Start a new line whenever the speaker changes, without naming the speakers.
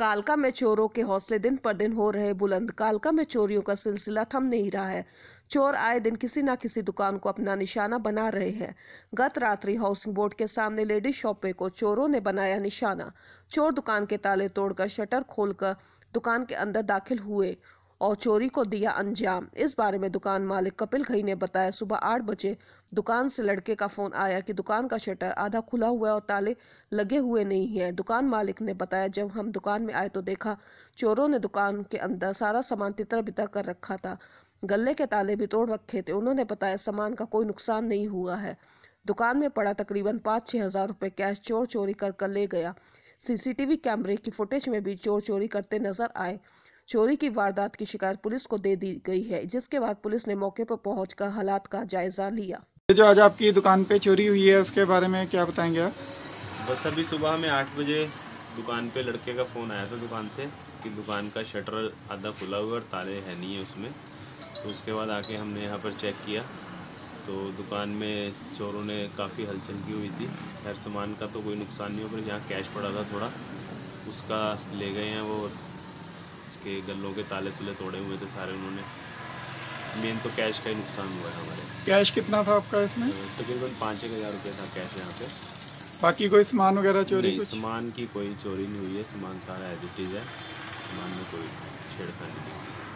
कालका में चोरों के हौसले दिन पर दिन हो रहे बुलंद कालका में चोरियों का सिलसिला थम नहीं रहा है चोर आए दिन किसी ना किसी दुकान को अपना निशाना बना रहे हैं गत रात्रि हाउसिंग बोर्ड के सामने लेडीज शॉपे को चोरों ने बनाया निशाना चोर दुकान के ताले तोड़कर शटर खोलकर दुकान के अंदर दाखिल हुए और चोरी को दिया अंजाम इस बारे में दुकान मालिक कपिल घई ने बताया सुबह आठ बजे दुकान से लड़के का फ़ोन आया कि दुकान का शटर आधा खुला हुआ है और ताले लगे हुए नहीं हैं दुकान मालिक ने बताया जब हम दुकान में आए तो देखा चोरों ने दुकान के अंदर सारा सामान तितर बितर कर रखा था गले के ताले भी तोड़ रखे थे उन्होंने बताया सामान का कोई नुकसान नहीं हुआ है दुकान में पड़ा तकरीबन पाँच छः हज़ार रुपये कैश चोर चोरी कर कर ले गया सीसीटीवी कैमरे की फुटेज में भी चोर चोरी करते नजर आए चोरी की वारदात की शिकायत पुलिस को दे दी गई है जिसके बाद पुलिस ने मौके पर पहुँच कर हालात का जायजा लिया
जो आज आपकी दुकान पे चोरी हुई है उसके बारे में क्या बताएंगे आप
बस अभी सुबह में आठ बजे दुकान पे लड़के का फ़ोन आया था दुकान से कि दुकान का शटर आधा खुला हुआ और ताले है नहीं है उसमें तो उसके बाद आके हमने यहाँ पर चेक किया तो दुकान में चोरों ने काफ़ी हलचल की हुई थी हर सामान का तो कोई नुकसान नहीं हो पर जहाँ कैश पड़ा था थोड़ा उसका ले गए हैं वो इसके गलों के ताले तुले तोड़े हुए थे सारे उन्होंने मेन तो कैश का ही नुकसान हुआ है हमारे
कैश कितना था आपका इसमें
तकरीबन पाँच एक हज़ार रुपये था कैश यहाँ पे
बाकी कोई सामान वगैरह चोरी नहीं,
सामान की कोई चोरी नहीं हुई है सामान सारा एज है सामान में कोई छेड़खानी नहीं हुई